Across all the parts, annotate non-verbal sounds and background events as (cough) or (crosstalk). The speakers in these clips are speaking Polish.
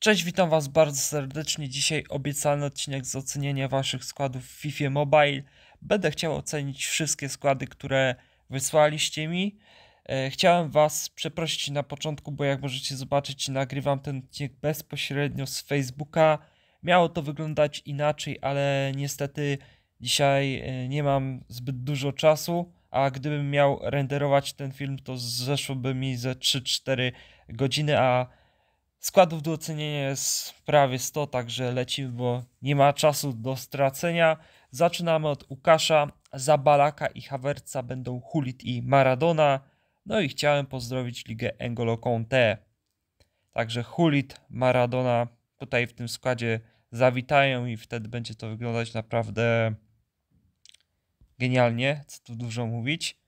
Cześć, witam Was bardzo serdecznie. Dzisiaj obiecany odcinek z ocenienia Waszych składów w FIFA Mobile. Będę chciał ocenić wszystkie składy, które wysłaliście mi. E, chciałem Was przeprosić na początku, bo jak możecie zobaczyć, nagrywam ten odcinek bezpośrednio z Facebooka. Miało to wyglądać inaczej, ale niestety dzisiaj e, nie mam zbyt dużo czasu. A gdybym miał renderować ten film, to zeszłoby mi ze 3-4 godziny, a Składów do ocenienia jest prawie 100, także lecimy, bo nie ma czasu do stracenia. Zaczynamy od Łukasza. Za Balaka i Hawerca będą Hulit i Maradona. No i chciałem pozdrowić ligę Engolo Conte. Także Hulit, Maradona tutaj w tym składzie zawitają i wtedy będzie to wyglądać naprawdę genialnie, co tu dużo mówić.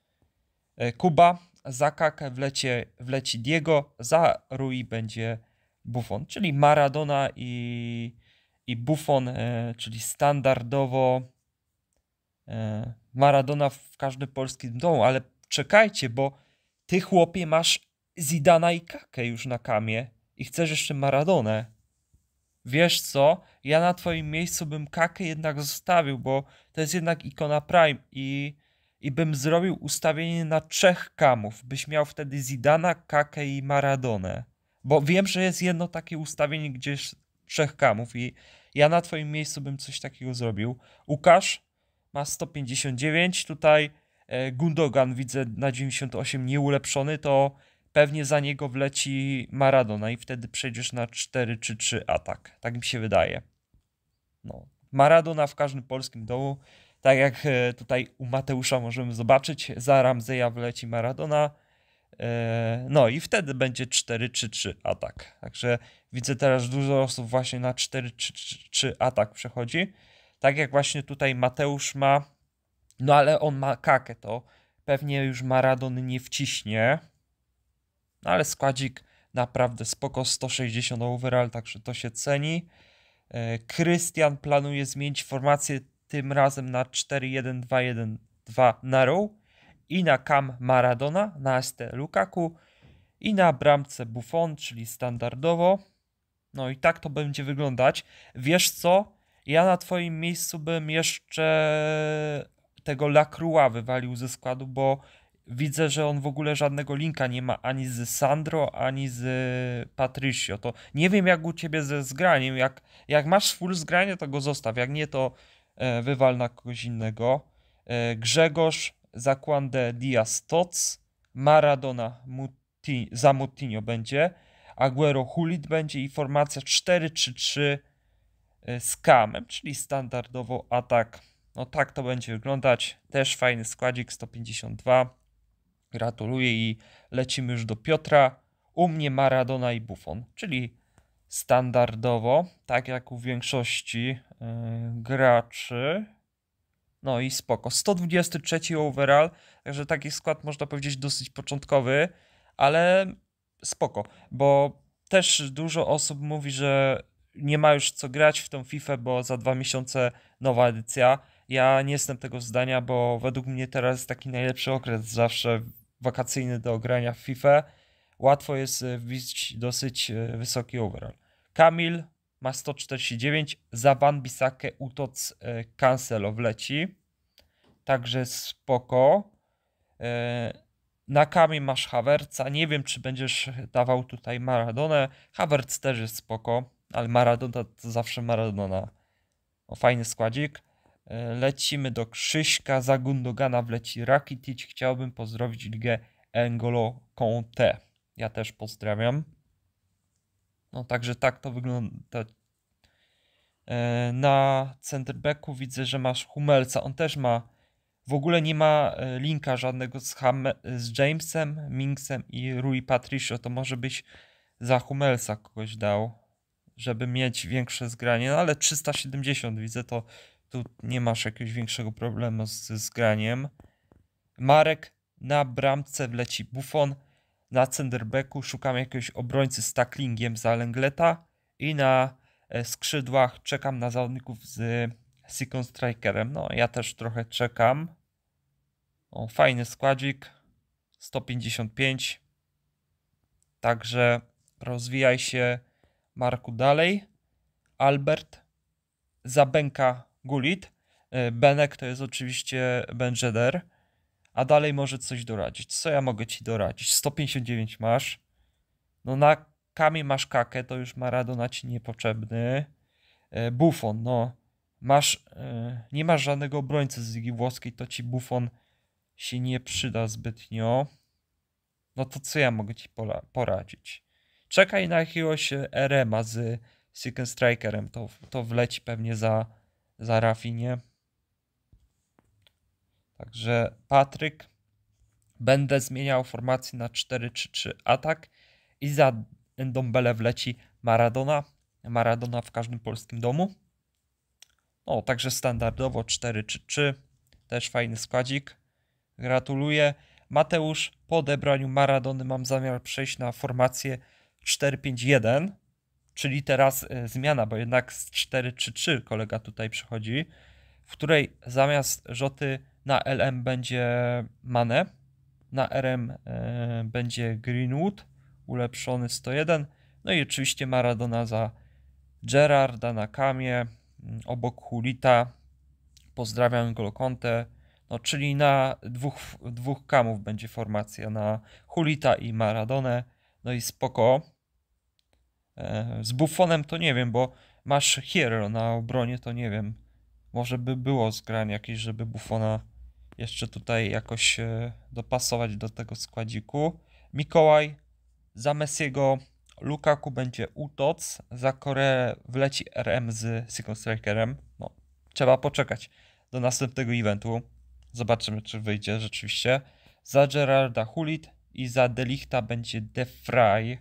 E, Kuba, za Kakę wlecie, wleci Diego, za Rui będzie Buffon, czyli Maradona i, i Buffon, e, czyli standardowo e, Maradona w każdym polskim domu, ale czekajcie, bo ty chłopie masz Zidana i Kakę już na kamie i chcesz jeszcze Maradonę. Wiesz co, ja na twoim miejscu bym Kakę jednak zostawił, bo to jest jednak ikona Prime i, i bym zrobił ustawienie na trzech kamów. Byś miał wtedy Zidana, Kakę i Maradonę. Bo wiem, że jest jedno takie ustawienie gdzieś trzech kamów i ja na twoim miejscu bym coś takiego zrobił. Łukasz ma 159, tutaj e, Gundogan widzę na 98 nieulepszony, to pewnie za niego wleci Maradona i wtedy przejdziesz na 4 czy 3 atak. Tak mi się wydaje. No. Maradona w każdym polskim domu, tak jak e, tutaj u Mateusza możemy zobaczyć, za Ramzeja wleci Maradona, E, no i wtedy będzie 4-3-3 atak. Także widzę teraz dużo osób właśnie na 4-3-3 atak przechodzi. Tak jak właśnie tutaj Mateusz ma, no ale on ma kakę, to pewnie już Maradon nie wciśnie. No ale składzik naprawdę spoko, 160 overall, także to się ceni. E, Krystian planuje zmienić formację tym razem na 4-1-2-1-2 na row i na Cam Maradona, na Este Lukaku i na bramce Buffon, czyli standardowo. No i tak to będzie wyglądać. Wiesz co? Ja na twoim miejscu bym jeszcze tego Lacroix wywalił ze składu, bo widzę, że on w ogóle żadnego linka nie ma ani z Sandro, ani z Patricio. To nie wiem jak u ciebie ze zgraniem. Jak, jak masz full zgranie, to go zostaw. Jak nie, to e, wywal na kogoś innego. E, Grzegorz Zakłande Diaz Toc, Maradona Muti, za Mutinio będzie, Aguero Hulit będzie i formacja 4-3-3 e, z Kamem, czyli standardowo atak. No tak to będzie wyglądać. Też fajny składzik 152. Gratuluję i lecimy już do Piotra. U mnie Maradona i Buffon, czyli standardowo, tak jak u większości yy, graczy, no i spoko. 123 overall, także taki skład można powiedzieć dosyć początkowy, ale spoko, bo też dużo osób mówi, że nie ma już co grać w tą FIFA, bo za dwa miesiące nowa edycja. Ja nie jestem tego zdania, bo według mnie teraz jest taki najlepszy okres zawsze wakacyjny do grania w FIFA. Łatwo jest e, wbić dosyć e, wysoki overall. Kamil, ma 149. Za Ban Bisakę Utoc e, Cancelo wleci. Także spoko. E, Nakami masz Hawerca. Nie wiem, czy będziesz dawał tutaj Maradonę. Hawerc też jest spoko, ale Maradona to zawsze Maradona. O, fajny składzik. E, lecimy do Krzyśka. Za Gundogana wleci Rakitic. Chciałbym pozdrowić ligę Engolo Conte. Ja też pozdrawiam. No także tak to wygląda. E, na centerbacku widzę, że masz Humelca. On też ma. W ogóle nie ma e, linka żadnego z, Ham z Jamesem, Minksem i Rui Patricio. To może być za Humelca kogoś dał, żeby mieć większe zgranie. No ale 370 widzę, to tu nie masz jakiegoś większego problemu z zgraniem. Marek na bramce wleci Buffon na centerbacku szukam jakiegoś obrońcy z tacklingiem za Lengleta i na e, skrzydłach czekam na zawodników z e, Second Strikerem. No, ja też trochę czekam. O, fajny składzik. 155. Także rozwijaj się, Marku, dalej. Albert, Zabenka, Gulit. E, Benek to jest oczywiście Benjeder a dalej może coś doradzić. Co ja mogę ci doradzić? 159 masz. No na Kamie masz kakę, to już Maradona ci niepotrzebny. E, Buffon, no. Masz, e, nie masz żadnego obrońcy z Ligi Włoskiej, to ci Buffon się nie przyda zbytnio. No to co ja mogę ci poradzić? Czekaj na jakiegoś Erema z Second Strikerem, to, to wleci pewnie za, za Rafinie. Także Patryk, będę zmieniał formację na 4-3-3 atak i za Ndombele wleci Maradona. Maradona w każdym polskim domu. No, także standardowo 4-3-3. Też fajny składzik. Gratuluję. Mateusz, po odebraniu Maradony mam zamiar przejść na formację 4-5-1, czyli teraz y, zmiana, bo jednak z 4-3-3 kolega tutaj przychodzi, w której zamiast Rzoty na LM będzie Mane, na RM e, będzie Greenwood, ulepszony 101, no i oczywiście Maradona za Gerarda na Kamie, mm, obok Hulita, pozdrawiam Golokonte, no czyli na dwóch, dwóch kamów będzie formacja, na Hulita i Maradonę, no i spoko. E, z Buffonem to nie wiem, bo masz Hierro na obronie, to nie wiem, może by było zgranie jakieś, żeby Buffona jeszcze tutaj jakoś e, dopasować do tego składziku. Mikołaj za Messiego Lukaku będzie Utoc, za Koreę wleci RM z Single Strikerem. No, trzeba poczekać do następnego eventu. Zobaczymy, czy wyjdzie rzeczywiście. Za Gerarda Hulit i za Delichta będzie Defray. E,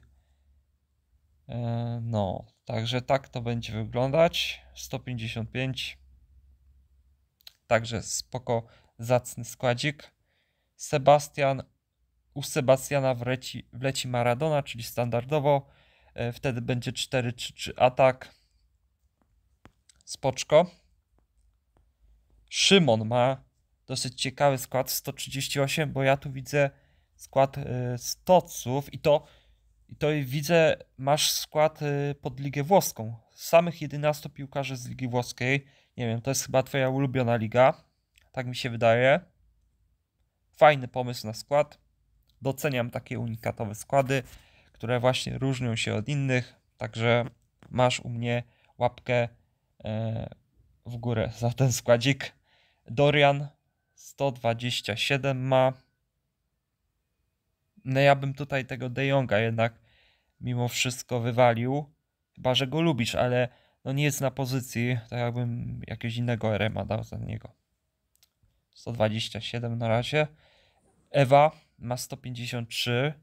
no, także tak to będzie wyglądać. 155. Także spoko zacny składzik. Sebastian, u Sebastiana wleci, wleci Maradona, czyli standardowo. E, wtedy będzie 4-3-3 atak. Spoczko. Szymon ma dosyć ciekawy skład 138, bo ja tu widzę skład e, Stoców i to, i to widzę, masz skład e, pod Ligę Włoską. Samych 11 piłkarzy z Ligi Włoskiej. Nie wiem, to jest chyba twoja ulubiona liga. Tak mi się wydaje. Fajny pomysł na skład. Doceniam takie unikatowe składy, które właśnie różnią się od innych. Także masz u mnie łapkę e, w górę za ten składzik. Dorian 127 ma. No ja bym tutaj tego De Jonga jednak mimo wszystko wywalił. Chyba, że go lubisz, ale no nie jest na pozycji, tak jakbym jakiegoś innego Rema dał za niego. 127 na razie. Ewa ma 153.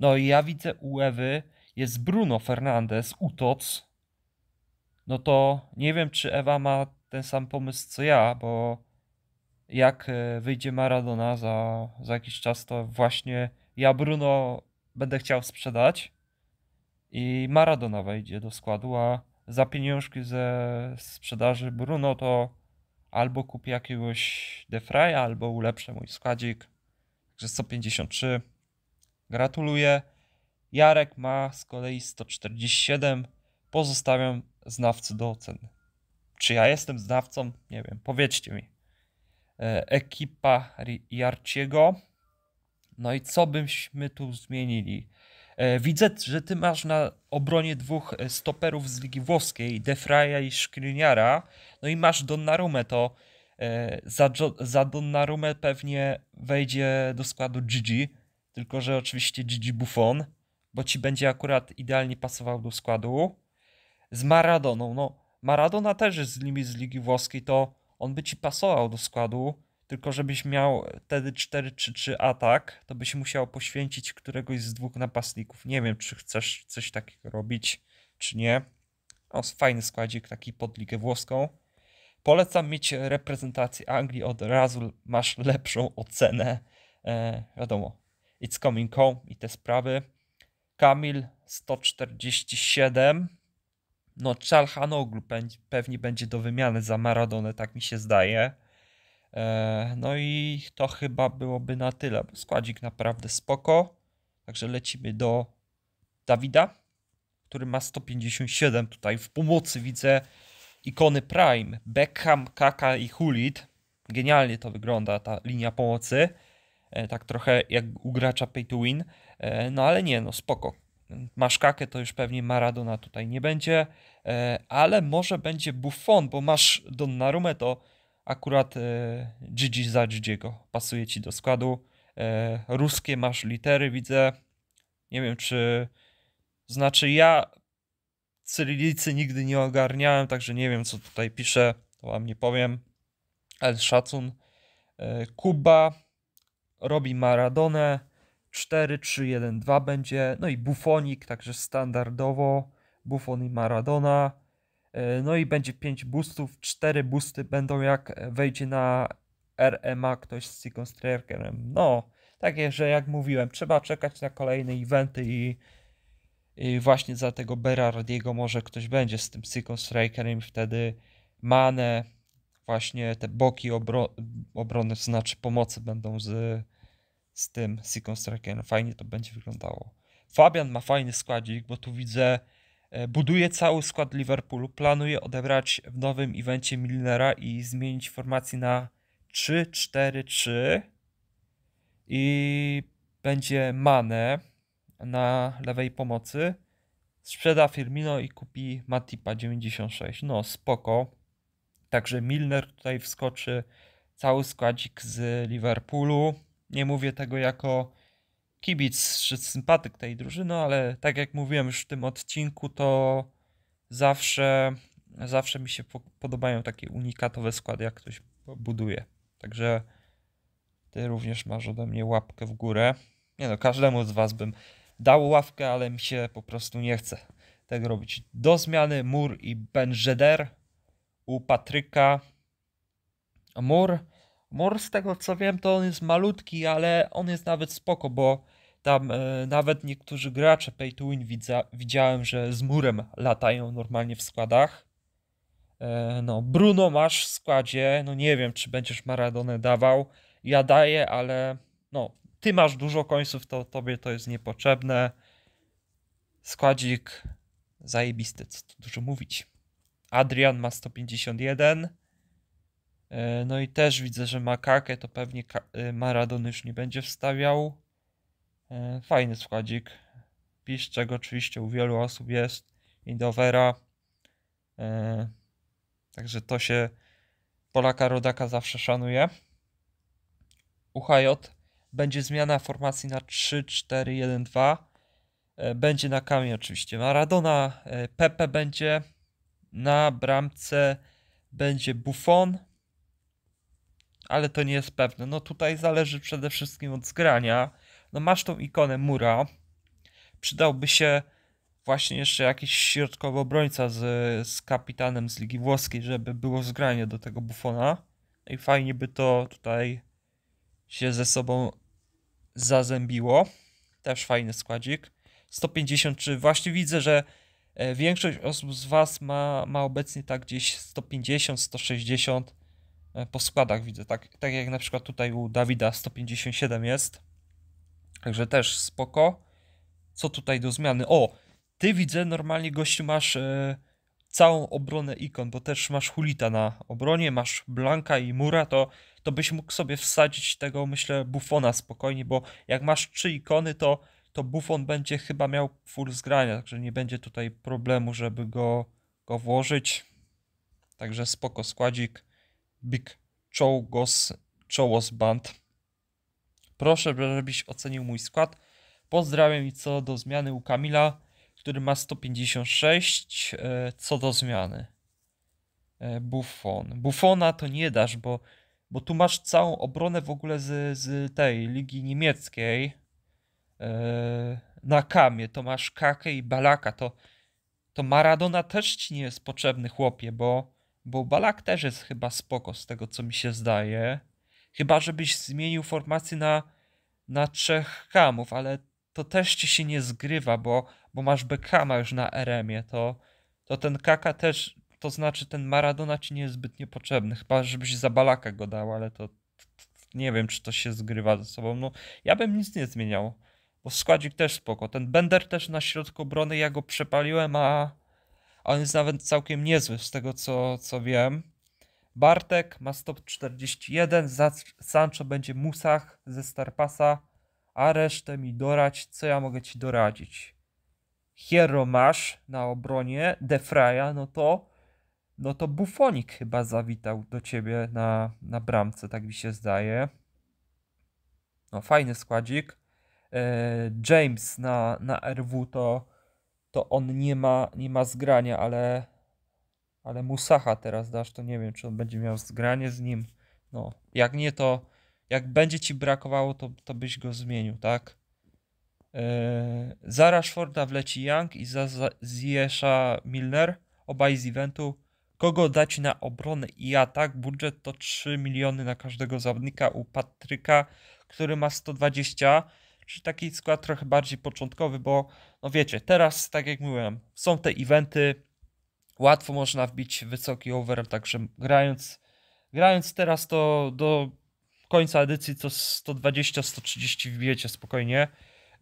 No i ja widzę u Ewy jest Bruno Fernandez, Utoc. No to nie wiem, czy Ewa ma ten sam pomysł co ja, bo jak e, wyjdzie Maradona za, za jakiś czas, to właśnie ja Bruno będę chciał sprzedać i Maradona wejdzie do składu, a za pieniążki ze sprzedaży Bruno to albo kupię jakiegoś defraja, albo ulepszę mój składzik. Także 153. Gratuluję. Jarek ma z kolei 147. Pozostawiam znawcy do oceny. Czy ja jestem znawcą? Nie wiem, powiedzcie mi. E, ekipa Jarciego. No i co byśmy tu zmienili? E, widzę, że ty masz na obronie dwóch e, stoperów z Ligi Włoskiej, Defraja i Szkriniara, no i masz Donnarumę, to e, za, za Donnarumę pewnie wejdzie do składu Gigi, tylko że oczywiście Gigi Buffon, bo ci będzie akurat idealnie pasował do składu. Z Maradoną, no Maradona też jest z nimi z Ligi Włoskiej, to on by ci pasował do składu, tylko żebyś miał wtedy 4 czy 3 atak, to byś musiał poświęcić któregoś z dwóch napastników. Nie wiem, czy chcesz coś takiego robić, czy nie. O, fajny składzik, taki pod ligę włoską. Polecam mieć reprezentację Anglii, od razu masz lepszą ocenę. E, wiadomo, it's coming home i te sprawy. Kamil 147. No, Chalhanoglu pewnie będzie do wymiany za Maradonę, tak mi się zdaje E, no i to chyba byłoby na tyle, składzik naprawdę spoko. Także lecimy do Dawida, który ma 157 tutaj w pomocy. Widzę ikony Prime, Beckham, Kaka i Hulit. Genialnie to wygląda ta linia pomocy. E, tak trochę jak u gracza pay to win. E, no ale nie, no spoko. Masz Kakę, to już pewnie Maradona tutaj nie będzie, ale może będzie Buffon, bo masz Donnarumę, to akurat e, Gigi za Gigiego pasuje ci do składu. E, ruskie masz litery, widzę. Nie wiem, czy. Znaczy, ja cyrylicy nigdy nie ogarniałem, także nie wiem, co tutaj pisze. To wam nie powiem. El szacun. E, Kuba robi Maradonę. 4-3-1-2 będzie. No i Bufonik, także standardowo. Buffon i Maradona E, no i będzie 5 boostów, 4 boosty będą jak wejdzie na RMA e ktoś z Seacon Strikerem. No, takie, że jak mówiłem, trzeba czekać na kolejne eventy i, i właśnie za tego Berardiego może ktoś będzie z tym Seacon Strikerem wtedy manę, właśnie te boki obro obrony, znaczy pomocy będą z, z tym Seacon Strikerem. Fajnie to będzie wyglądało. Fabian ma fajny składzik, bo tu widzę E, buduje cały skład Liverpoolu, planuje odebrać w nowym evencie Milnera i zmienić formację na 3-4-3 i będzie Mane na lewej pomocy. Sprzeda Firmino i kupi Matipa 96. No spoko. Także Milner tutaj wskoczy cały składzik z Liverpoolu. Nie mówię tego jako kibic czy sympatyk tej drużyny, ale tak jak mówiłem już w tym odcinku, to zawsze, zawsze mi się podobają takie unikatowe składy, jak ktoś buduje. Także ty również masz ode mnie łapkę w górę. Nie no, każdemu z was bym dał ławkę, ale mi się po prostu nie chce tego tak robić. Do zmiany Mur i Benjeder u Patryka. Mur, Mur z tego co wiem to on jest malutki, ale on jest nawet spoko, bo tam e, nawet niektórzy gracze pay to win widza, widziałem, że z murem latają normalnie w składach. E, no, Bruno masz w składzie, no nie wiem, czy będziesz Maradonę dawał. Ja daję, ale no, ty masz dużo końców, to tobie to jest niepotrzebne. Składzik zajebisty, co tu dużo mówić. Adrian ma 151. E, no i też widzę, że ma kakę, to pewnie e, Maradon już nie będzie wstawiał. E, fajny składzik. Pisz, czego oczywiście u wielu osób jest. Indowera. E, także to się Polaka Rodaka zawsze szanuje. UHJ będzie zmiana formacji na 3-4-1-2. E, będzie na kamie oczywiście Maradona, Pepe będzie. Na bramce będzie Buffon, ale to nie jest pewne. No tutaj zależy przede wszystkim od zgrania no masz tą ikonę Mura, przydałby się właśnie jeszcze jakiś środkowy obrońca z, z kapitanem z Ligi Włoskiej, żeby było zgranie do tego Buffona no i fajnie by to tutaj się ze sobą zazębiło. Też fajny składzik. czy Właśnie widzę, że e, większość osób z Was ma, ma obecnie tak gdzieś 150, 160 e, po składach widzę. Tak, tak jak na przykład tutaj u Dawida 157 jest. Także też spoko. Co tutaj do zmiany? O, ty widzę, normalnie gościu masz e, całą obronę ikon, bo też masz Hulita na obronie, masz Blanka i Mura, to, to byś mógł sobie wsadzić tego, myślę, bufona spokojnie, bo jak masz trzy ikony, to, to bufon będzie chyba miał full zgrania, także nie będzie tutaj problemu, żeby go, go włożyć. Także spoko składzik. Big Chogos, Chogos Band. Proszę, żebyś ocenił mój skład. Pozdrawiam i co do zmiany u Kamila, który ma 156, e, co do zmiany. E, Buffon. Buffona to nie dasz, bo, bo tu masz całą obronę w ogóle z, z tej ligi niemieckiej. E, na kamie to masz Kakę i Balaka. To, to Maradona też ci nie jest potrzebny, chłopie, bo, bo Balak też jest chyba spoko z tego, co mi się zdaje. Chyba, żebyś zmienił formację na, na trzech kamów, ale to też ci się nie zgrywa, bo, bo masz bekama już na RM-ie, to, to ten Kaka też, to znaczy ten Maradona ci nie jest zbytnio potrzebny, chyba żebyś za Balaka go dał, ale to, to, to nie wiem, czy to się zgrywa ze sobą. No, ja bym nic nie zmieniał, bo składzik też spoko. Ten Bender też na środku obrony, ja go przepaliłem, a, a on jest nawet całkiem niezły z tego, co, co wiem. Bartek ma stop 41, Sancho będzie Musach ze Starpasa, a resztę mi dorać, co ja mogę ci doradzić. Hierro masz na obronie, Defraja, no to no to Bufonik chyba zawitał do ciebie na, na bramce, tak mi się zdaje. No fajny składzik. E, James na, na RW to, to on nie ma, nie ma zgrania, ale ale Musacha teraz dasz, to nie wiem, czy on będzie miał zgranie z nim. No, jak nie, to jak będzie ci brakowało, to, to byś go zmienił, tak? Yy, za Rashforda wleci Young i za, za Ziesza Milner, obaj z eventu. Kogo dać na obronę i atak? Budżet to 3 miliony na każdego zawodnika u Patryka, który ma 120 czy taki skład trochę bardziej początkowy, bo no wiecie, teraz tak jak mówiłem, są te eventy, łatwo można wbić wysoki over, także grając, grając teraz to do końca edycji to 120-130 wbijecie spokojnie.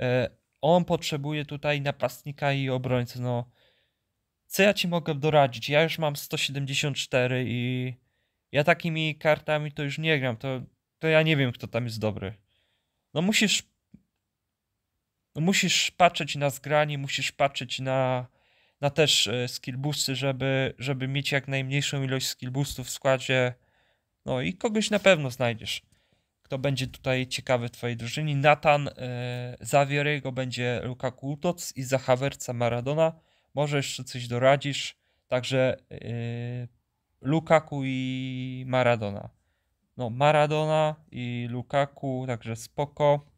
E, on potrzebuje tutaj napastnika i obrońcy, no co ja ci mogę doradzić? Ja już mam 174 i ja takimi kartami to już nie gram, to, to ja nie wiem kto tam jest dobry. No musisz no musisz patrzeć na zgranie, musisz patrzeć na na też e, skill boosty, żeby, żeby mieć jak najmniejszą ilość skill boostów w składzie. No i kogoś na pewno znajdziesz, kto będzie tutaj ciekawy w twojej drużynie. Nathan, yy, e, jego będzie Lukaku Utoc i za Maradona. Może jeszcze coś doradzisz. Także yy, Lukaku i Maradona. No, Maradona i Lukaku, także spoko.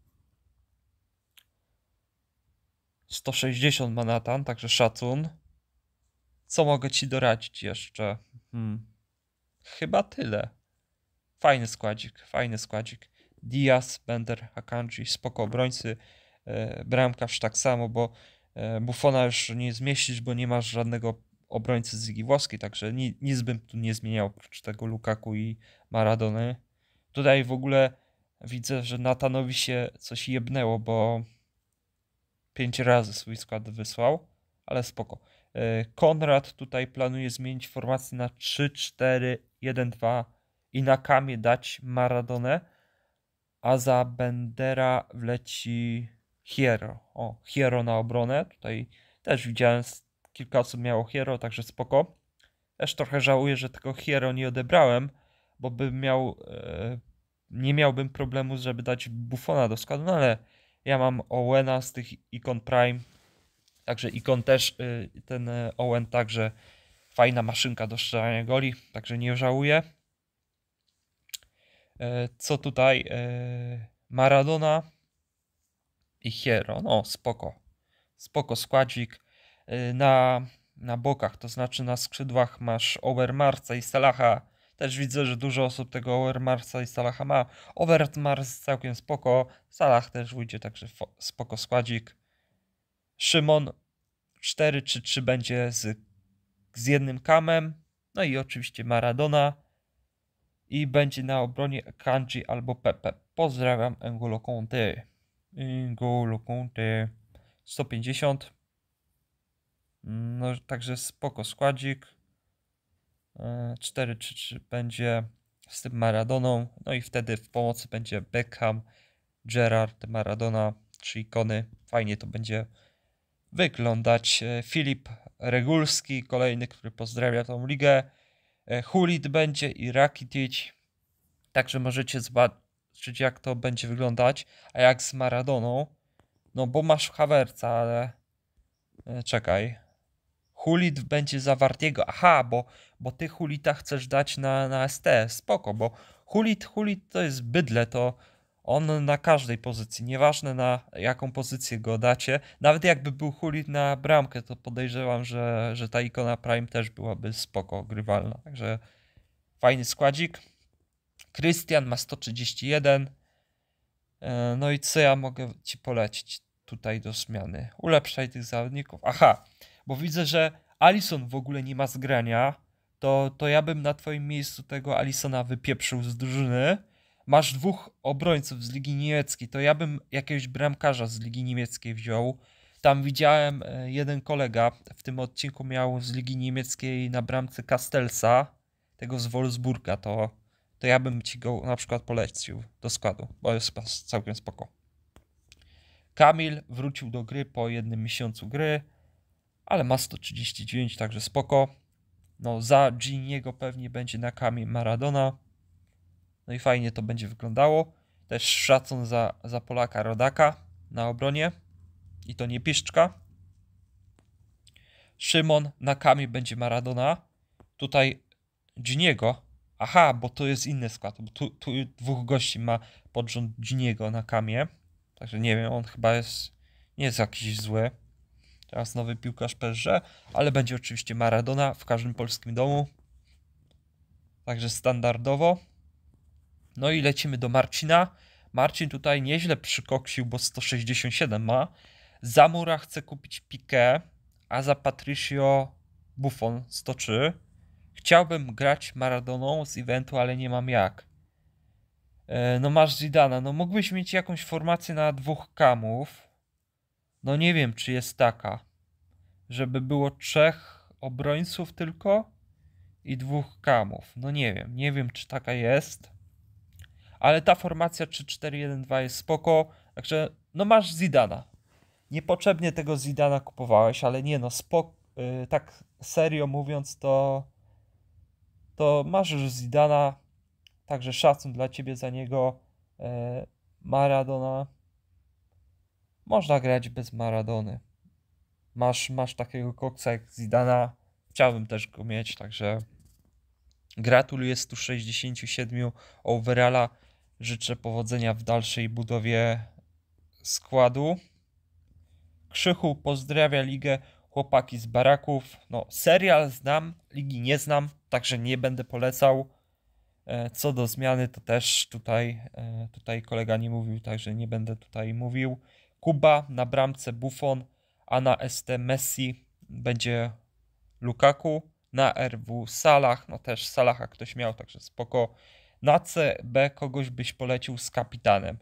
160 manatan także szacun. Co mogę ci doradzić jeszcze? Hmm. Chyba tyle. Fajny składzik, fajny składzik. Diaz, Bender, Hakanji, spoko obrońcy. E, bramkarz tak samo, bo e, Buffona już nie zmieścisz, bo nie masz żadnego obrońcy z Ligi Włoskiej, także nic bym tu nie zmieniał oprócz tego Lukaku i Maradony. Tutaj w ogóle widzę, że Natanowi się coś jebnęło, bo pięć razy swój skład wysłał, ale spoko. E, Konrad tutaj planuje zmienić formację na 3-4-1-2 i na kamie dać Maradonę, a za Bendera wleci Hiero. O, Hiero na obronę. Tutaj też widziałem kilka osób miało Hiero, także spoko. Też trochę żałuję, że tego Hiero nie odebrałem, bo bym miał, e, nie miałbym problemu, żeby dać Bufona do składu, no ale ja mam Owena z tych ikon Prime. Także Icon też, y, ten y, Owen także fajna maszynka do strzelania goli, także nie żałuję. Y, co tutaj? Maradona i Hero. No, spoko. Spoko składzik. Na, na bokach, to znaczy na skrzydłach masz Obermarca i Salaha też widzę, że dużo osób tego Overmarsa i Salaha ma. Overmars całkiem spoko, Salah też wyjdzie także spoko składzik. Szymon 4 czy 3 będzie z, z jednym kamem. No i oczywiście Maradona. I będzie na obronie Kanji albo Pepe. Pozdrawiam N'Golo Conte. N'Golo Conte 150. No, także spoko składzik. 4-3-3 będzie z tym Maradoną, no i wtedy w pomocy będzie Beckham, Gerard, Maradona, trzy ikony. Fajnie to będzie wyglądać. E, Filip Regulski, kolejny, który pozdrawia tą ligę. E, Hulit będzie i Rakitic. Także możecie zobaczyć, jak to będzie wyglądać. A jak z Maradoną? No, bo masz Hawerca, ale e, czekaj. Hulit będzie zawartego. Aha, bo, bo ty Hulita chcesz dać na, na ST. Spoko, bo Hulit, Hulit to jest bydle, to on na każdej pozycji, nieważne na jaką pozycję go dacie. Nawet jakby był Hulit na bramkę, to podejrzewam, że, że ta ikona Prime też byłaby spoko, grywalna. Także fajny składzik. Krystian ma 131. E, no i co ja mogę ci polecić tutaj do zmiany? Ulepszaj tych zawodników. Aha, bo widzę, że Alison w ogóle nie ma zgrania, to, to ja bym na twoim miejscu tego Alisona wypieprzył z drużyny. Masz dwóch obrońców z Ligi Niemieckiej, to ja bym jakiegoś bramkarza z Ligi Niemieckiej wziął. Tam widziałem e, jeden kolega w tym odcinku miał z Ligi Niemieckiej na bramce Castelsa, tego z Wolfsburga, to, to ja bym ci go na przykład polecił do składu, bo jest całkiem spoko. Kamil wrócił do gry po jednym miesiącu gry ale ma 139, także spoko. No, za Giniego pewnie będzie na kamie Maradona. No i fajnie to będzie wyglądało. Też szacun za, za Polaka Rodaka na obronie. I to nie piszczka. Szymon na kamie będzie Maradona. Tutaj Giniego. Aha, bo to jest inny skład. Bo tu, tu dwóch gości ma podrząd Giniego na kamie. Także nie wiem, on chyba jest nie jest jakiś zły. Teraz nowy piłkarz PSG, ale będzie oczywiście Maradona w każdym polskim domu. Także standardowo. No i lecimy do Marcina. Marcin tutaj nieźle przykoksił, bo 167 ma. Zamura chce kupić Piqué, a za Patricio Buffon 103. Chciałbym grać Maradoną z eventu, ale nie mam jak. E, no masz Zidana, no mógłbyś mieć jakąś formację na dwóch kamów, no nie wiem, czy jest taka, żeby było trzech obrońców tylko i dwóch kamów. No nie wiem, nie wiem, czy taka jest, ale ta formacja 3-4-1-2 jest spoko, także no masz Zidana. Niepotrzebnie tego Zidana kupowałeś, ale nie no, spok. yy, tak serio mówiąc, to to masz już Zidana, także szacun dla ciebie za niego. Y, Maradona można grać bez Maradony. Masz, masz takiego koksa jak Zidana. Chciałbym też go mieć, także gratuluję 167 overalla. Życzę powodzenia w dalszej budowie składu. Krzychu pozdrawia ligę chłopaki z baraków. No, serial znam, ligi nie znam, także nie będę polecał. E, co do zmiany, to też tutaj, e, tutaj kolega nie mówił, także nie będę tutaj mówił. Kuba, na bramce Buffon, a na ST Messi będzie Lukaku, na RW Salah, no też Salacha ktoś miał, także spoko. Na CB kogoś byś polecił z kapitanem.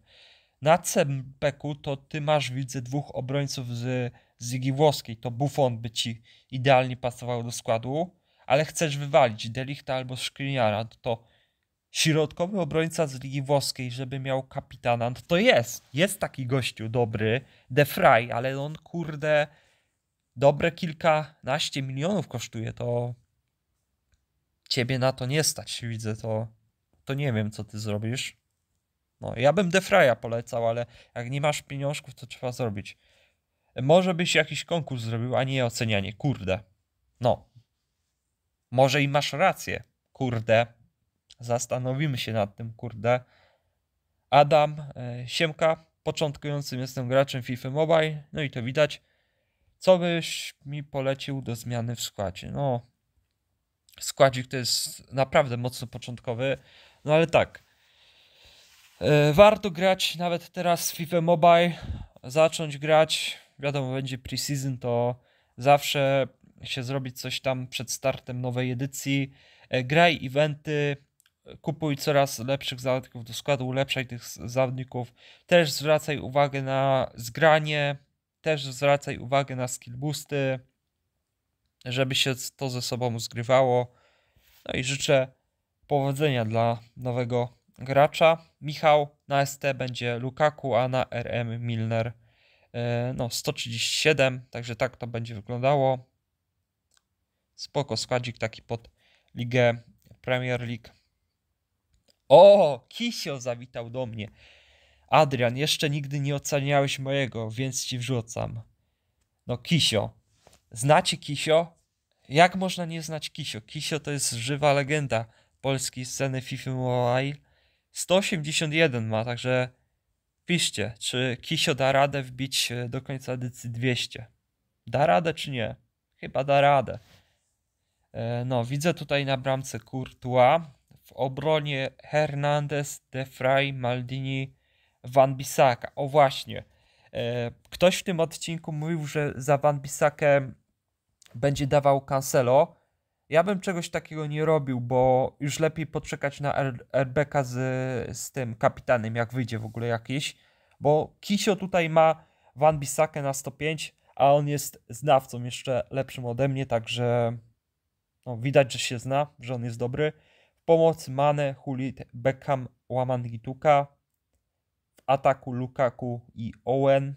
Na cbk to ty masz, widzę, dwóch obrońców z Zigi Włoskiej, to Buffon by ci idealnie pasował do składu, ale chcesz wywalić Delichta albo Szkliniara, to środkowy obrońca z Ligi Włoskiej, żeby miał kapitana, no to jest. Jest taki gościu dobry, De Frey, ale on kurde dobre kilkanaście milionów kosztuje, to ciebie na to nie stać, widzę to. To nie wiem, co ty zrobisz. No, ja bym Defraja polecał, ale jak nie masz pieniążków, to trzeba zrobić. Może byś jakiś konkurs zrobił, a nie ocenianie. Kurde. No. Może i masz rację. Kurde. Zastanowimy się nad tym, kurde. Adam, e, Siemka, początkującym jestem graczem FIFA Mobile, no i to widać. Co byś mi polecił do zmiany w składzie? No, składzik to jest naprawdę mocno początkowy, no ale tak. E, warto grać nawet teraz w FIFA Mobile, zacząć grać. Wiadomo, będzie preseason, to zawsze się zrobić coś tam przed startem nowej edycji. E, graj eventy, kupuj coraz lepszych zawodników do składu, ulepszaj tych zawodników. Też zwracaj uwagę na zgranie, też zwracaj uwagę na skill boosty, żeby się to ze sobą zgrywało. No i życzę powodzenia dla nowego gracza. Michał na ST będzie Lukaku, a na RM Milner e, no 137, także tak to będzie wyglądało. Spoko składzik taki pod ligę Premier League. O, Kisio zawitał do mnie. Adrian, jeszcze nigdy nie oceniałeś mojego, więc ci wrzucam. No, Kisio. Znacie Kisio? Jak można nie znać Kisio? Kisio to jest żywa legenda polskiej sceny FIFA Mobile. 181 ma, także piszcie, czy Kisio da radę wbić do końca edycji 200. Da radę czy nie? Chyba da radę. E, no, widzę tutaj na bramce Courtois w obronie Hernandez, Defray, Maldini, Van Bissaka. O właśnie. E, ktoś w tym odcinku mówił, że za Van Bissakę będzie dawał Cancelo. Ja bym czegoś takiego nie robił, bo już lepiej poczekać na RBK z, z tym kapitanem, jak wyjdzie w ogóle jakiś. Bo Kisio tutaj ma Van Bissakę na 105, a on jest znawcą jeszcze lepszym ode mnie, także no, widać, że się zna, że on jest dobry pomoc Mane, Hulit, Beckham, Łamangituka, w ataku Lukaku i Owen.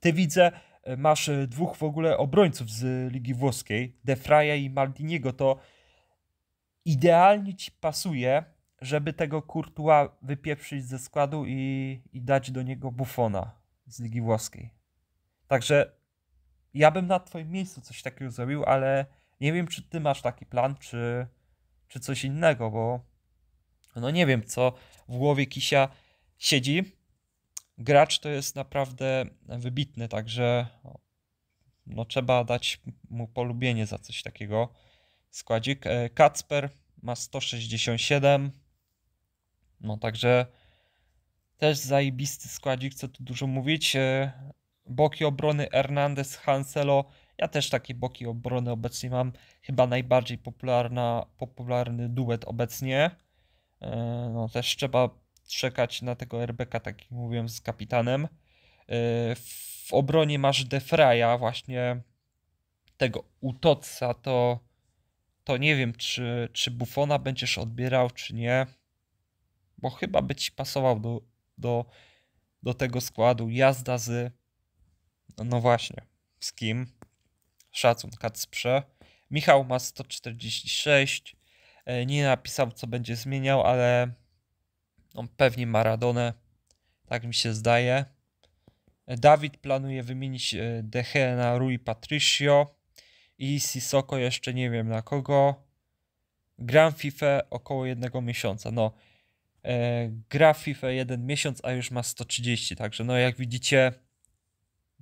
Ty widzę, e, masz e, dwóch w ogóle obrońców z Ligi Włoskiej, De Fraja i Maldiniego, to idealnie ci pasuje, żeby tego Kurtua wypieprzyć ze składu i, i dać do niego Buffona z Ligi Włoskiej. Także ja bym na twoim miejscu coś takiego zrobił, ale nie wiem, czy ty masz taki plan, czy, czy coś innego, bo no nie wiem, co w głowie Kisia siedzi. Gracz to jest naprawdę wybitny, także no, no trzeba dać mu polubienie za coś takiego. Składzik e, Kacper ma 167. No także też zajebisty składzik, co tu dużo mówić. E, boki obrony Hernandez, Hanselo, ja też takie boki obrony obecnie mam. Chyba najbardziej popularna, popularny duet obecnie. E, no też trzeba czekać na tego RBK, tak jak mówiłem, z kapitanem. E, w obronie masz Defraja, właśnie tego utocza to, to nie wiem, czy, czy Buffona będziesz odbierał, czy nie, bo chyba by ci pasował do, do, do tego składu. Jazda z... No właśnie, z kim? Szacun, Kacprze. Michał ma 146. Nie napisał, co będzie zmieniał, ale on no, pewnie Maradonę. Tak mi się zdaje. E, Dawid planuje wymienić e, Dehe na Rui Patricio i Sisoko jeszcze nie wiem na kogo. Gram FIFA około jednego miesiąca. No, e, gra FIFA jeden miesiąc, a już ma 130, także no jak widzicie,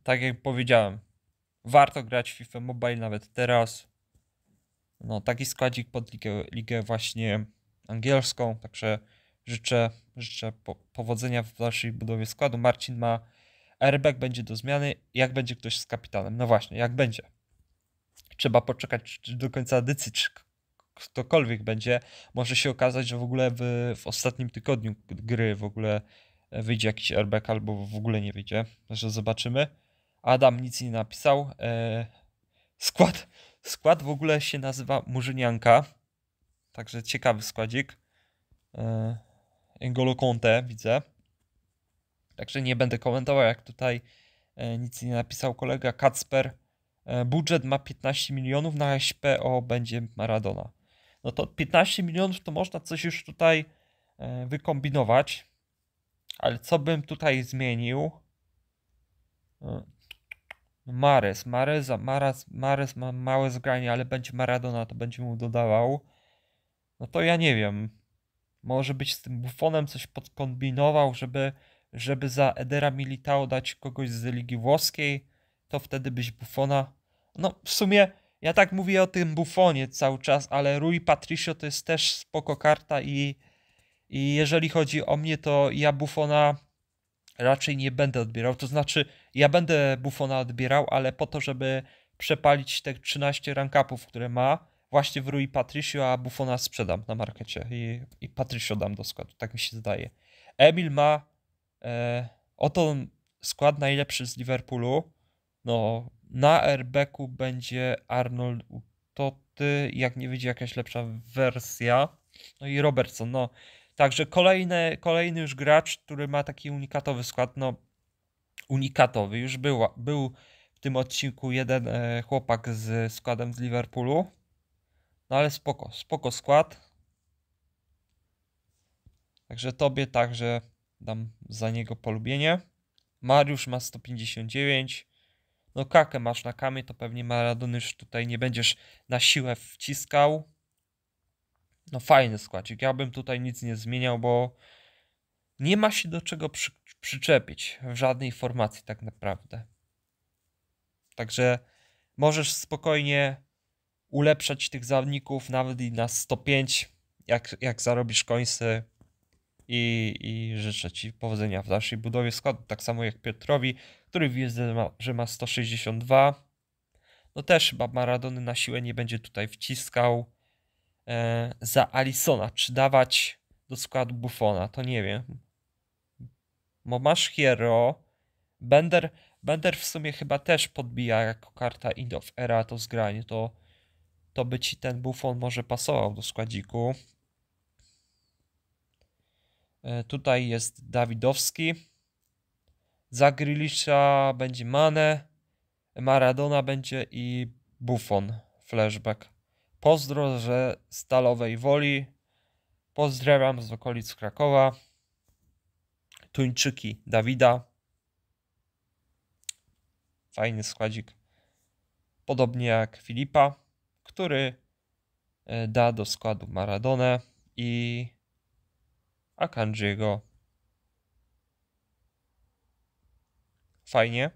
tak jak powiedziałem, warto grać w FIFA Mobile nawet teraz. No, taki składzik pod ligę, ligę właśnie angielską, także życzę, życzę po, powodzenia w dalszej budowie składu. Marcin ma airbag, będzie do zmiany. Jak będzie ktoś z kapitanem? No właśnie, jak będzie? Trzeba poczekać do końca edycji, czy ktokolwiek będzie. Może się okazać, że w ogóle w, w ostatnim tygodniu gry w ogóle wyjdzie jakiś airbag albo w ogóle nie wyjdzie. Zresztą zobaczymy. Adam nic nie napisał. E, skład, skład w ogóle się nazywa Murzynianka. Także ciekawy składzik. E, Engolo Conte widzę. Także nie będę komentował, jak tutaj e, nic nie napisał kolega Kacper. E, budżet ma 15 milionów, na SPO będzie Maradona. No to 15 milionów to można coś już tutaj e, wykombinować. Ale co bym tutaj zmienił? Mares. Mares, Mares, Mares ma małe zgranie, ale będzie Maradona, to będzie mu dodawał. No to ja nie wiem. Może być z tym bufonem coś podkombinował, żeby, żeby za Edera Militao dać kogoś z Ligi Włoskiej. To wtedy byś bufona. No w sumie ja tak mówię o tym bufonie cały czas, ale Rui Patricio to jest też spoko karta i, i jeżeli chodzi o mnie, to ja bufona raczej nie będę odbierał. To znaczy, ja będę Buffona odbierał, ale po to, żeby przepalić te 13 rankupów, które ma, właśnie w Rui Patricio, a Buffona sprzedam na markecie i, i Patricio dam do składu, tak mi się zdaje. Emil ma e, oto skład najlepszy z Liverpoolu. No, na airbagu będzie Arnold Utoty, jak nie wyjdzie jakaś lepsza wersja. No i Robertson, no. Także kolejny, kolejny już gracz, który ma taki unikatowy skład, no unikatowy. Już był, był w tym odcinku jeden e, chłopak z składem z Liverpoolu. No ale spoko, spoko skład. Także tobie także dam za niego polubienie. Mariusz ma 159. No kakę masz na kamie, to pewnie Maradony już tutaj nie będziesz na siłę wciskał. No fajny składzik. Ja bym tutaj nic nie zmieniał, bo nie ma się do czego przy, przyczepić w żadnej formacji tak naprawdę. Także możesz spokojnie ulepszać tych zawodników nawet i na 105, jak, jak zarobisz końce i, i życzę Ci powodzenia w dalszej budowie składu. Tak samo jak Piotrowi, który wiedzę, że ma, 162. No też chyba Maradony na siłę nie będzie tutaj wciskał e, za Alisona. Czy dawać do składu Buffona? To nie wiem bo masz Hero, Bender, Bender w sumie chyba też podbija jako karta End of Era to zgranie, to, to by ci ten Buffon może pasował do składziku. E, tutaj jest Dawidowski. Za Grilisza będzie Mane, Maradona będzie i Buffon, flashback. Pozdro, że stalowej woli. Pozdrawiam z okolic Krakowa. Tuńczyki Dawida. Fajny składzik. Podobnie jak Filipa, który e, da do składu Maradonę i Akanjiego. Fajnie.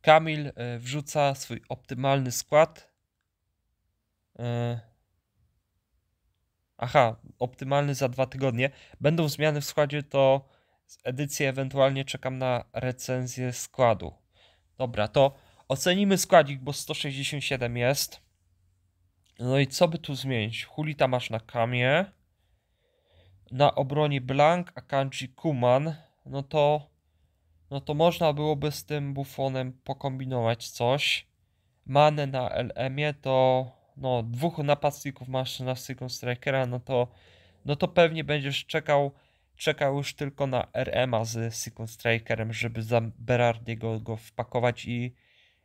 Kamil e, wrzuca swój optymalny skład. E, aha, optymalny za dwa tygodnie, będą zmiany w składzie, to z edycji ewentualnie czekam na recenzję składu. Dobra, to ocenimy składzik, bo 167 jest. No i co by tu zmienić? Hulita masz na kamie. Na obronie Blank, Akanji, Kuman. No to, no to można byłoby z tym bufonem pokombinować coś. Mane na LM-ie to no, dwóch napastników masz na Second Strikera, no to, no to pewnie będziesz czekał, czekał już tylko na RMA z Second Strikerem, żeby za Berardiego go wpakować i,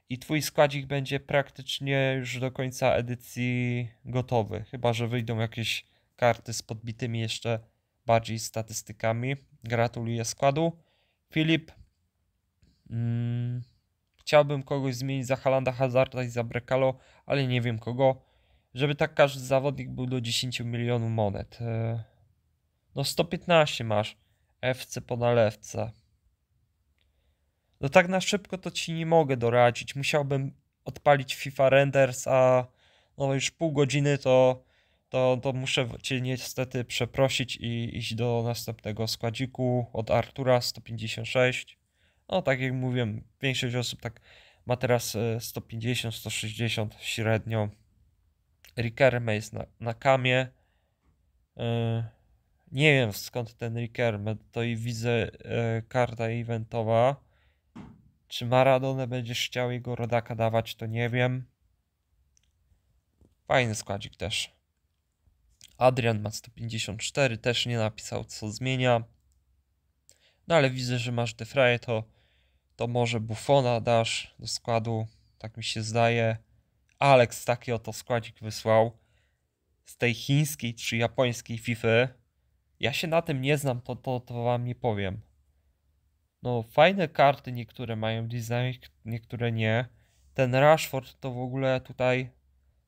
i twój składzik będzie praktycznie już do końca edycji gotowy, chyba że wyjdą jakieś karty z podbitymi jeszcze bardziej statystykami. Gratuluję składu. Filip. Mm. Chciałbym kogoś zmienić za Halanda Hazarda i za Brekalo, ale nie wiem kogo. Żeby tak każdy zawodnik był do 10 milionów monet. E, no 115 masz. FC po nalewce. No tak na szybko to ci nie mogę doradzić. Musiałbym odpalić FIFA Renders, a no już pół godziny to, to, to muszę cię niestety przeprosić i iść do następnego składziku od Artura 156. No tak jak mówiłem, większość osób tak ma teraz 150-160 e, średnio. Rickerme jest na, na kamie. E, nie wiem skąd ten Rickerme, to i widzę e, karta eventowa. Czy Maradona będziesz chciał jego rodaka dawać, to nie wiem. Fajny składzik też. Adrian ma 154, też nie napisał co zmienia. No ale widzę, że masz Defraje, to to może Buffona dasz do składu, tak mi się zdaje. Alex taki oto składzik wysłał z tej chińskiej czy japońskiej FIFA. Ja się na tym nie znam, to, to, to wam nie powiem. No, fajne karty niektóre mają design, niektóre nie. Ten Rashford to w ogóle tutaj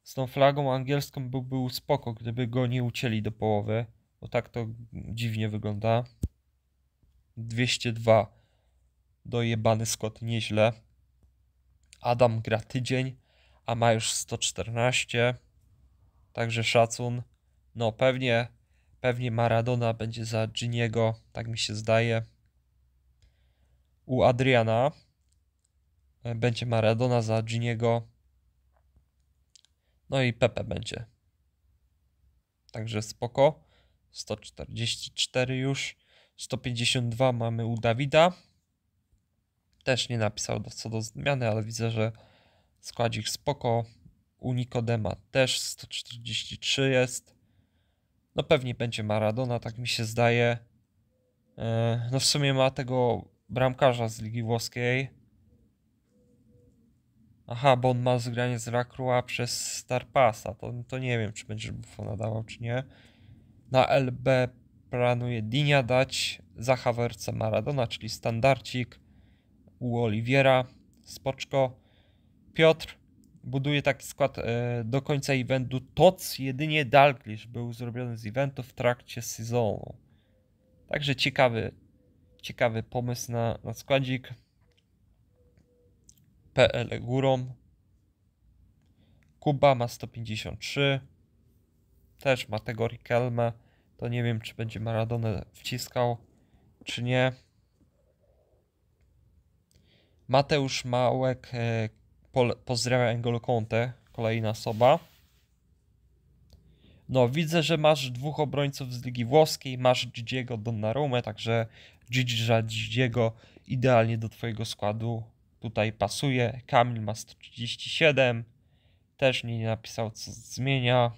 z tą flagą angielską był był spoko, gdyby go nie ucięli do połowy, bo tak to dziwnie wygląda. 202. Dojebany Scott nieźle. Adam gra tydzień, a ma już 114. Także szacun. No pewnie, pewnie Maradona będzie za Giniego, tak mi się zdaje. U Adriana e, będzie Maradona za Giniego. No i Pepe będzie. Także spoko. 144 już. 152 mamy u Dawida też nie napisał co do zmiany, ale widzę, że składzik spoko. U Nikodema też 143 jest. No pewnie będzie Maradona, tak mi się zdaje. E, no w sumie ma tego bramkarza z Ligi Włoskiej. Aha, bo on ma zgranie z Rakrua przez Starpasa. To, to nie wiem, czy będzie Buffona nadawał, czy nie. Na LB planuje Dinia dać, za Hawerce Maradona, czyli standardzik u Oliwiera, Spoczko, Piotr buduje taki skład e, do końca eventu. Toc jedynie Dalglish był zrobiony z eventu w trakcie sezonu. Także ciekawy, ciekawy pomysł na, na składzik. PL górą. Kuba ma 153. Też ma tego Rikelme. To nie wiem, czy będzie Maradonę wciskał, czy nie. Mateusz Małek, e, pozdrawiam Engolo Conte, kolejna osoba. No, widzę, że masz dwóch obrońców z Ligi Włoskiej, masz Gigiego Donnarumę, także Gigio Gigiego idealnie do Twojego składu tutaj pasuje. Kamil ma 137, też nie napisał co zmienia.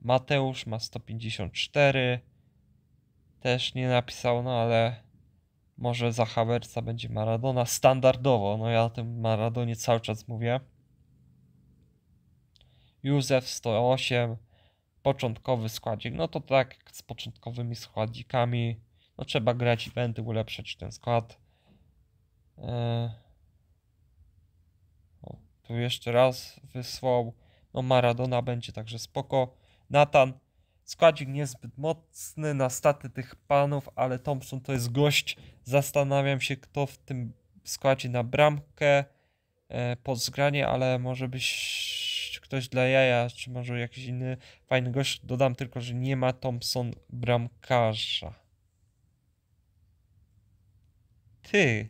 Mateusz ma 154, też nie napisał, no ale może za Havertza będzie Maradona standardowo. No ja o tym Maradonie cały czas mówię. Józef 108 początkowy składzik. No to tak jak z początkowymi składnikami. No trzeba grać eventy, ulepszać ten skład. Eee, tu jeszcze raz wysłał. No Maradona będzie także spoko. Natan Składzik niezbyt mocny na staty tych panów, ale Thompson to jest gość. Zastanawiam się, kto w tym składzie na bramkę e, pod zgranie, ale może być ktoś dla jaja, czy może jakiś inny fajny gość. Dodam tylko, że nie ma Thompson bramkarza. Ty.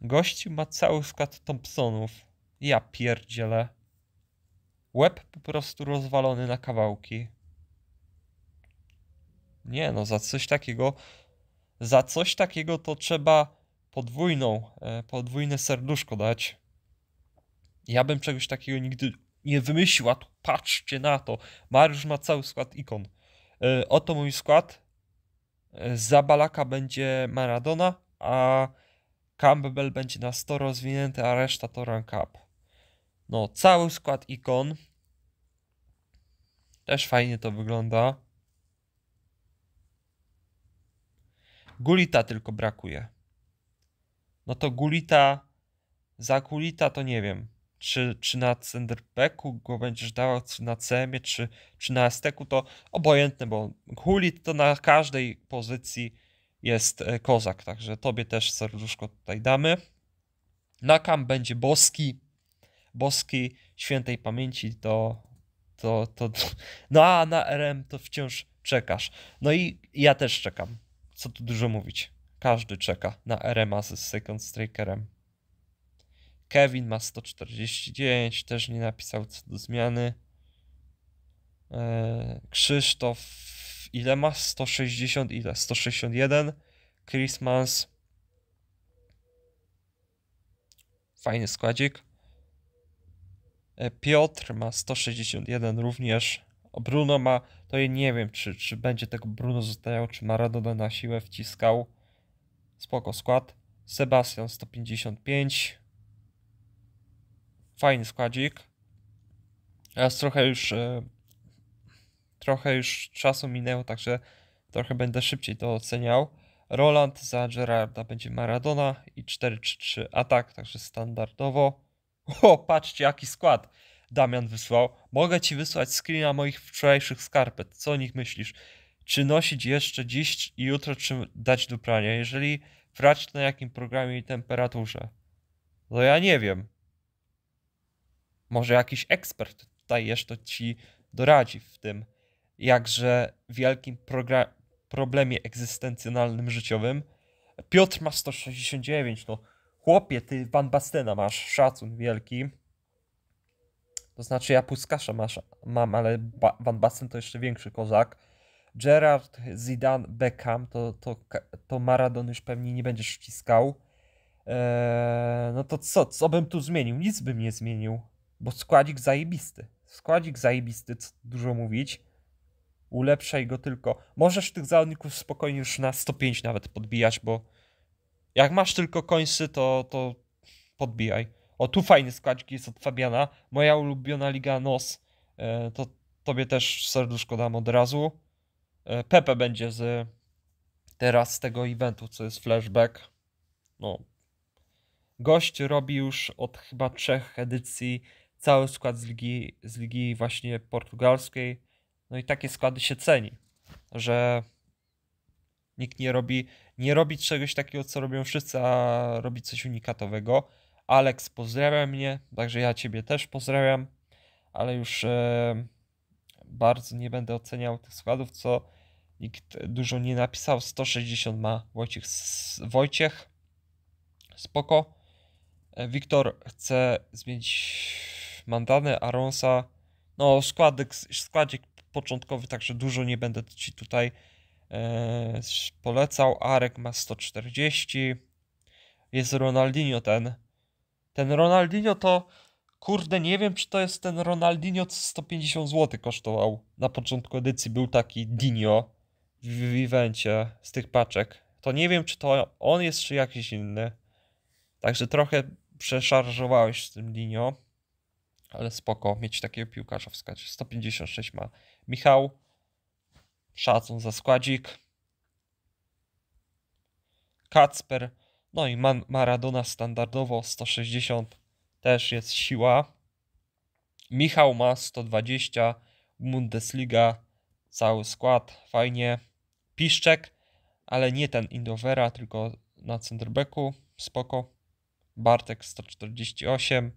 Gości ma cały skład Thompsonów. Ja pierdzielę. Łeb po prostu rozwalony na kawałki. Nie, no za coś takiego, za coś takiego to trzeba podwójną, e, podwójne serduszko dać. Ja bym czegoś takiego nigdy nie wymyślił, a tu patrzcie na to. Mariusz ma cały skład ikon. E, oto mój skład. E, za Balaka będzie Maradona, a Campbell będzie na 100 rozwinięty, a reszta to rank up. No, cały skład ikon. Też fajnie to wygląda. Gulita tylko brakuje. No to Gulita, za Gulita to nie wiem, czy, czy na Centerbeku go będziesz dawał, czy na CM-ie, czy, czy na Azteku, to obojętne, bo Gulit to na każdej pozycji jest e, kozak, także tobie też serduszko tutaj damy. Na kam będzie boski, boski świętej pamięci, to, to, to, (laughs) no a na RM to wciąż czekasz. No i ja też czekam co tu dużo mówić. Każdy czeka na RMA z Second Strikerem. Kevin ma 149, też nie napisał co do zmiany. E, Krzysztof ile ma? 160 ile? 161. Christmas. Fajny składzik. E, Piotr ma 161 również. Bruno ma to no nie wiem, czy, czy będzie tego Bruno zostawiał, czy Maradona na siłę wciskał. Spoko skład. Sebastian 155. Fajny składzik. Teraz trochę już e, trochę już czasu minęło, także trochę będę szybciej to oceniał. Roland za Gerarda będzie Maradona i 4-3-3 atak, także standardowo. O, patrzcie jaki skład. Damian wysłał. Mogę ci wysłać screena moich wczorajszych skarpet. Co o nich myślisz? Czy nosić jeszcze dziś i jutro, czy dać do prania? Jeżeli brać, na jakim programie i temperaturze? No ja nie wiem. Może jakiś ekspert tutaj jeszcze ci doradzi w tym jakże wielkim problemie egzystencjonalnym życiowym. Piotr ma 169, no chłopie, ty pan Bastena masz, szacun wielki. To znaczy ja Puskasza masz, mam, ale ba Van Basten to jeszcze większy kozak. Gerard, Zidane, Beckham, to, to, to Maradon już pewnie nie będziesz ściskał Eee, no to co, co bym tu zmienił? Nic bym nie zmienił, bo składzik zajebisty. Składzik zajebisty, co dużo mówić. Ulepszaj go tylko. Możesz tych zawodników spokojnie już na 105 nawet podbijać, bo jak masz tylko końsy, to, to podbijaj. O, tu fajny składzik jest od Fabiana. Moja ulubiona liga NOS. E, to tobie też serduszko dam od razu. E, Pepe będzie z teraz z tego eventu, co jest flashback. No. Gość robi już od chyba trzech edycji cały skład z ligi, z ligi właśnie portugalskiej. No i takie składy się ceni, że nikt nie robi, nie robi czegoś takiego, co robią wszyscy, a robi coś unikatowego. Alex pozdrawia mnie, także ja Ciebie też pozdrawiam, ale już e, bardzo nie będę oceniał tych składów, co nikt dużo nie napisał. 160 ma Wojciech, Wojciech. spoko. E, Wiktor chce zmienić Mandany, Aronsa. No, składek, składzik początkowy, także dużo nie będę Ci tutaj e, polecał. Arek ma 140. Jest Ronaldinho ten ten Ronaldinho to kurde, nie wiem, czy to jest ten Ronaldinho, co 150 zł kosztował. Na początku edycji był taki Dinio w, w evencie z tych paczek. To nie wiem, czy to on jest, czy jakiś inny. Także trochę przeszarżowałeś z tym Dinio. Ale spoko, mieć takiego piłkarza w składzie. 156 ma. Michał, szacun za składzik. Kacper, no i Man Maradona standardowo 160 też jest siła. Michał ma 120, Bundesliga, cały skład, fajnie. Piszczek, ale nie ten Indovera tylko na centerbeku, spoko. Bartek 148,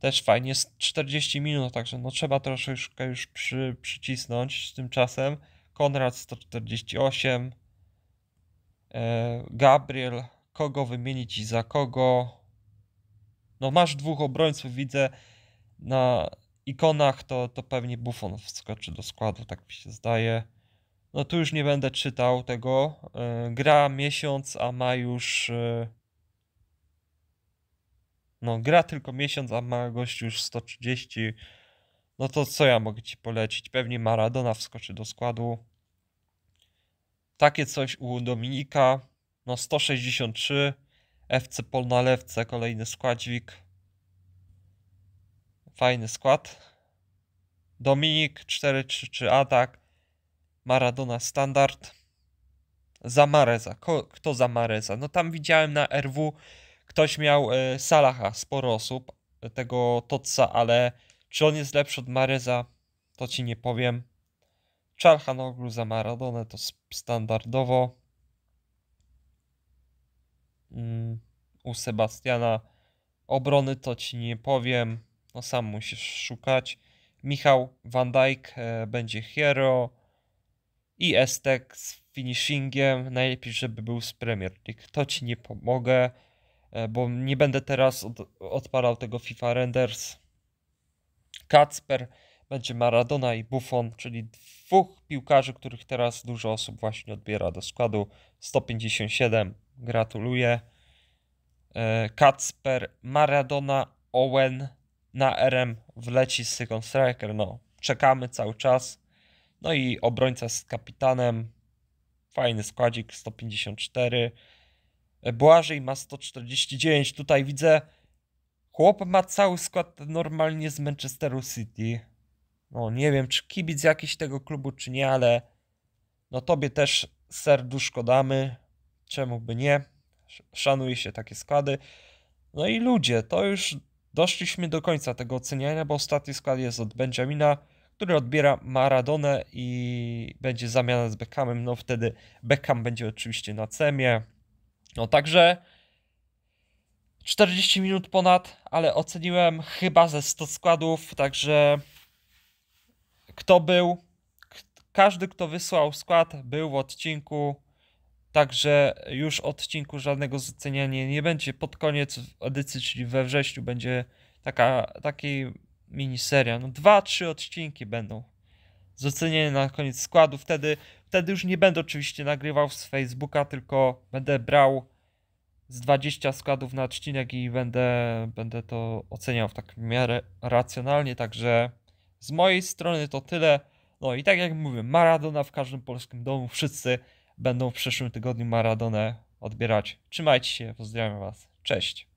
też fajnie, 40 minut, także no trzeba troszeczkę już przy, przycisnąć z tym czasem. Konrad 148, E, Gabriel, kogo wymienić i za kogo? No masz dwóch obrońców, widzę na ikonach, to, to pewnie Buffon wskoczy do składu, tak mi się zdaje. No tu już nie będę czytał tego. E, gra miesiąc, a ma już... E, no gra tylko miesiąc, a ma gość już 130. No to co ja mogę ci polecić? Pewnie Maradona wskoczy do składu. Takie coś u Dominika. No 163. FC Polnalewce lewce, kolejny składzik. Fajny skład. Dominik 4-3-3 atak. Maradona standard. Zamareza. Ko, kto Zamareza? No tam widziałem na RW ktoś miał y, Salaha, sporo osób, tego Totsa, ale czy on jest lepszy od Mareza, to ci nie powiem. Czarhanoglu za Maradonę to standardowo. Mm, u Sebastiana obrony to ci nie powiem. No sam musisz szukać. Michał Van Dijk e, będzie hero. I Estek z finishingiem. Najlepiej, żeby był z Premier League. To ci nie pomogę, e, bo nie będę teraz od, odpalał tego FIFA Renders. Kacper będzie Maradona i Buffon, czyli dwóch piłkarzy, których teraz dużo osób właśnie odbiera do składu. 157, gratuluję. E, Kacper, Maradona, Owen na RM wleci Second Striker. No, czekamy cały czas. No i obrońca z kapitanem. Fajny składzik 154. E, Błażej ma 149. Tutaj widzę, chłop ma cały skład normalnie z Manchesteru City. No nie wiem, czy kibic jakiś tego klubu, czy nie, ale no tobie też serduszko damy. Czemu by nie? Szanuje się takie składy. No i ludzie, to już doszliśmy do końca tego oceniania, bo ostatni skład jest od Benjamina, który odbiera Maradonę i będzie zamiana z Beckhamem. No wtedy Beckham będzie oczywiście na cemie. No także 40 minut ponad, ale oceniłem chyba ze 100 składów, także kto był, każdy, kto wysłał skład, był w odcinku. Także już odcinku żadnego zaceniania nie będzie. Pod koniec edycji, czyli we wrześniu, będzie taka, taki miniseria. No dwa, trzy odcinki będą. Zacenienie na koniec składu. Wtedy, wtedy już nie będę oczywiście nagrywał z Facebooka, tylko będę brał z 20 składów na odcinek i będę, będę to oceniał tak w tak miarę racjonalnie. Także z mojej strony to tyle. No i tak jak mówię, Maradona w każdym polskim domu. Wszyscy będą w przyszłym tygodniu Maradonę odbierać. Trzymajcie się, pozdrawiam Was. Cześć.